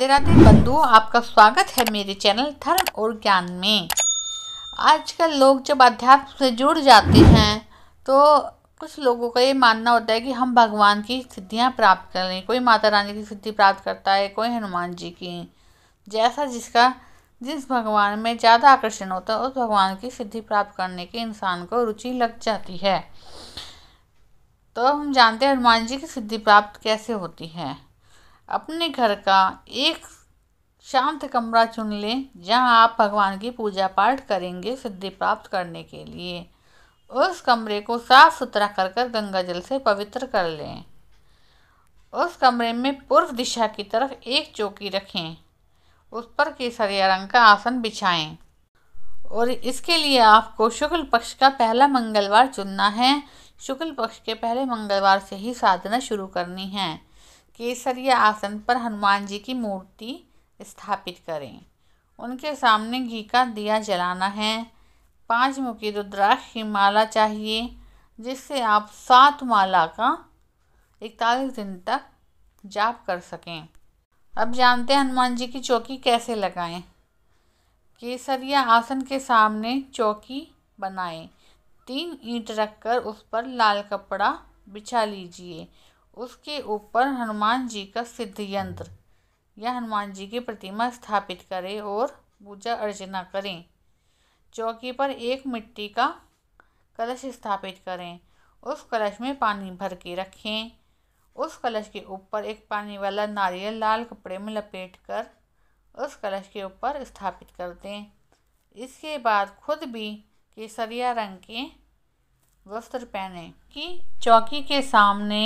राधे राधे आपका स्वागत है मेरे चैनल धर्म और ज्ञान में आजकल लोग जब अध्यात्म से जुड़ जाते हैं तो कुछ लोगों का ये मानना होता है कि हम भगवान की सिद्धियाँ प्राप्त कर लें कोई माता रानी की सिद्धि प्राप्त करता है कोई हनुमान जी की जैसा जिसका जिस भगवान में ज़्यादा आकर्षण होता है उस भगवान की सिद्धि प्राप्त करने की इंसान को रुचि लग जाती है तो हम जानते हैं हनुमान जी की सिद्धि प्राप्त कैसे होती है अपने घर का एक शांत कमरा चुन लें जहां आप भगवान की पूजा पाठ करेंगे सिद्धि प्राप्त करने के लिए उस कमरे को साफ सुथरा कर कर गंगा जल से पवित्र कर लें उस कमरे में पूर्व दिशा की तरफ एक चौकी रखें उस पर केसरिया रंग का आसन बिछाएं और इसके लिए आपको शुक्ल पक्ष का पहला मंगलवार चुनना है शुक्ल पक्ष के पहले मंगलवार से ही साधना शुरू करनी है केसरिया आसन पर हनुमान जी की मूर्ति स्थापित करें उनके सामने घी का दिया जलाना है पाँच मुखी रुद्राक्ष की माला चाहिए जिससे आप सात माला का इकतालीस दिन तक जाप कर सकें अब जानते हैं हनुमान जी की चौकी कैसे लगाएं केसरिया आसन के सामने चौकी बनाएं तीन ईंट रखकर उस पर लाल कपड़ा बिछा लीजिए उसके ऊपर हनुमान जी का सिद्ध यंत्र या हनुमान जी की प्रतिमा स्थापित करें और पूजा अर्चना करें चौकी पर एक मिट्टी का कलश स्थापित करें उस कलश में पानी भर के रखें उस कलश के ऊपर एक पानी वाला नारियल लाल कपड़े में लपेट कर उस कलश के ऊपर स्थापित कर दें इसके बाद खुद भी केसरिया रंग के वस्त्र पहने कि चौकी के सामने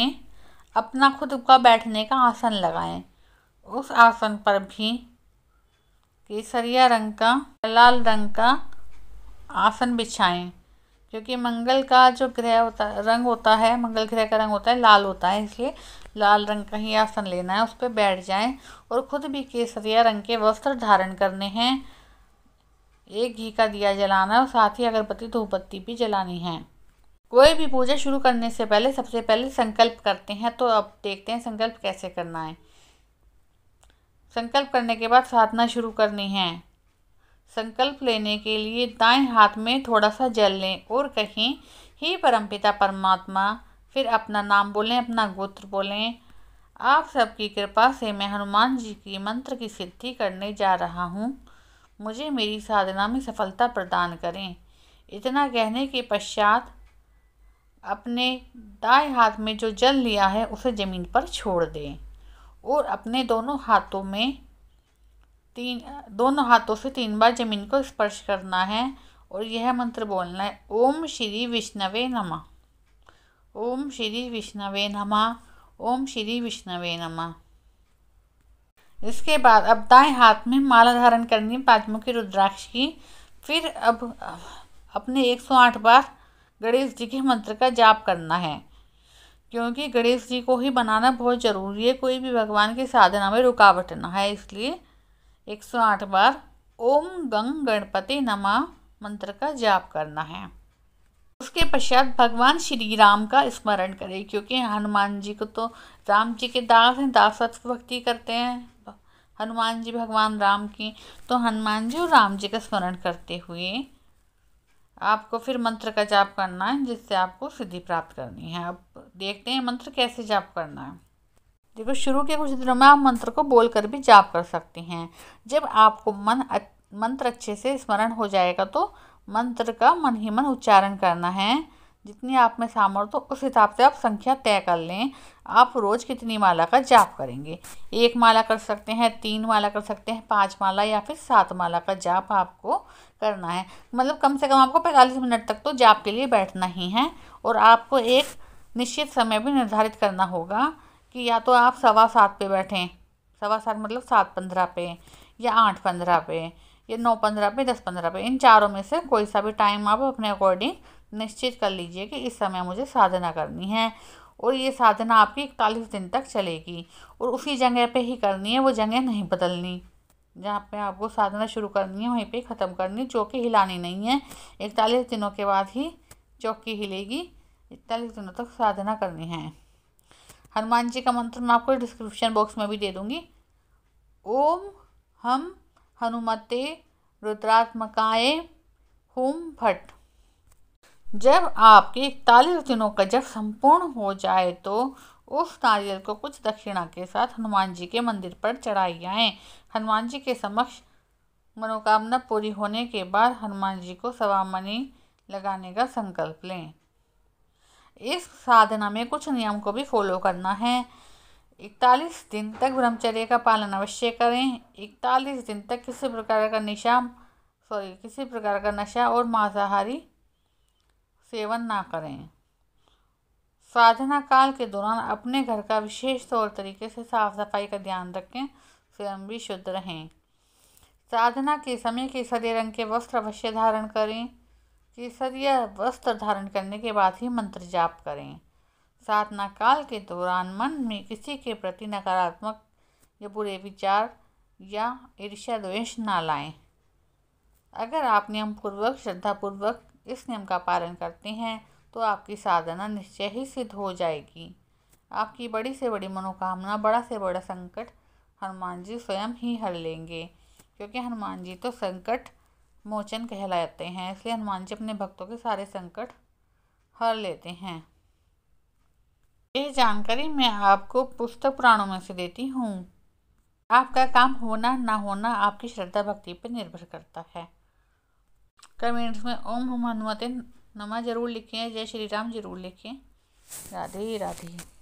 अपना खुद का बैठने का आसन लगाएं उस आसन पर भी केसरिया रंग का लाल रंग का आसन बिछाएं क्योंकि मंगल का जो ग्रह होता रंग होता है मंगल ग्रह का रंग होता है लाल होता है इसलिए लाल रंग का ही आसन लेना है उस पर बैठ जाएं और ख़ुद भी केसरिया रंग के वस्त्र धारण करने हैं एक घी का दिया जलाना है और साथ ही अगरबत्ती धूपबत्ती भी जलानी है कोई भी पूजा शुरू करने से पहले सबसे पहले संकल्प करते हैं तो अब देखते हैं संकल्प कैसे करना है संकल्प करने के बाद साधना शुरू करनी है संकल्प लेने के लिए दाएं हाथ में थोड़ा सा जल लें और कहें ही परमपिता परमात्मा फिर अपना नाम बोलें अपना गोत्र बोलें आप सबकी कृपा से मैं हनुमान जी की मंत्र की सिद्धि करने जा रहा हूँ मुझे मेरी साधना में सफलता प्रदान करें इतना कहने के पश्चात अपने दाएं हाथ में जो जल लिया है उसे ज़मीन पर छोड़ दें और अपने दोनों हाथों में तीन दोनों हाथों से तीन बार ज़मीन को स्पर्श करना है और यह मंत्र बोलना है ओम श्री विष्णवे नमः ओम श्री विष्णवे नमः ओम श्री विष्णवे नमः इसके बाद अब दाएं हाथ में माला धारण करनी है पाँचमुखी रुद्राक्ष की फिर अब अपने 108 बार गणेश जी के मंत्र का जाप करना है क्योंकि गणेश जी को ही बनाना बहुत ज़रूरी है कोई भी भगवान की साधना में रुकावट ना है इसलिए 108 बार ओम गंग गणपति नमा मंत्र का जाप करना है उसके पश्चात भगवान श्री राम का स्मरण करें क्योंकि हनुमान जी को तो राम जी के दास हैं दास भक्ति करते हैं हनुमान जी भगवान राम की तो हनुमान जी और राम जी का स्मरण करते हुए आपको फिर मंत्र का जाप करना है जिससे आपको सिद्धि प्राप्त करनी है अब देखते हैं मंत्र कैसे जाप करना है देखो शुरू के कुछ दिनों में आप मंत्र को बोल कर भी जाप कर सकते हैं जब आपको मन मंत्र अच्छे से स्मरण हो जाएगा तो मंत्र का मन ही मन उच्चारण करना है जितनी आप में सामर्थ्य उस हिसाब से आप संख्या तय कर लें आप रोज़ कितनी माला का जाप करेंगे एक माला कर सकते हैं तीन माला कर सकते हैं पांच माला या फिर सात माला का जाप आपको करना है मतलब कम से कम आपको पैंतालीस मिनट तक तो जाप के लिए बैठना ही है और आपको एक निश्चित समय भी निर्धारित करना होगा कि या तो आप सवा सात पे बैठें सवा सात मतलब सात पंद्रह पे या आठ पंद्रह पे या नौ पंद्रह पे दस पंद्रह पे इन चारों में से कोई सा भी टाइम आप अपने अकॉर्डिंग निश्चित कर लीजिए कि इस समय मुझे साधना करनी है और ये साधना आपकी इकतालीस दिन तक चलेगी और उसी जगह पे ही करनी है वो जगह नहीं बदलनी जहाँ पे आपको साधना शुरू करनी है वहीं पे ख़त्म करनी चौकी हिलानी नहीं है इकतालीस दिनों के बाद ही चौकी हिलेगी इकतालीस दिनों तक साधना करनी है हनुमान जी का मंत्र मैं आपको डिस्क्रिप्शन बॉक्स में भी दे दूँगी ओम हम हनुमते रुद्रात्मकाय होम भट्ट जब आपके इकतालीस दिनों का जब संपूर्ण हो जाए तो उस नारियल को कुछ दक्षिणा के साथ हनुमान जी के मंदिर पर चढ़ाई आए हनुमान जी के समक्ष मनोकामना पूरी होने के बाद हनुमान जी को सवामणि लगाने का संकल्प लें इस साधना में कुछ नियम को भी फॉलो करना है इकतालीस दिन तक ब्रह्मचर्य का पालन अवश्य करें इकतालीस दिन तक किसी प्रकार का निशा सॉरी किसी प्रकार का नशा और मांसाहारी सेवन ना करें साधना काल के दौरान अपने घर का विशेष तौर तरीके से साफ सफाई का ध्यान रखें स्वयं भी शुद्ध रहें साधना के समय केसरिया रंग के वस्त्र अवश्य धारण करें केसरिया वस्त्र धारण करने के बाद ही मंत्र जाप करें साधना काल के दौरान मन में किसी के प्रति नकारात्मक या बुरे विचार या ईर्ष्या द्वेष ना लाएं अगर आप नियमपूर्वक श्रद्धापूर्वक इस नियम का पालन करते हैं तो आपकी साधना निश्चय ही सिद्ध हो जाएगी आपकी बड़ी से बड़ी मनोकामना बड़ा से बड़ा संकट हनुमान जी स्वयं ही हर लेंगे क्योंकि हनुमान जी तो संकट मोचन कहलाते हैं इसलिए हनुमान जी अपने भक्तों के सारे संकट हर लेते हैं ये जानकारी मैं आपको पुस्तक पुराणों में से देती हूँ आपका काम होना ना होना आपकी श्रद्धा भक्ति पर निर्भर करता है कमेंट्स में ओम हम हनुमते नमा जरूर लिखें जय श्री राम जरूर लिखें राधे राधे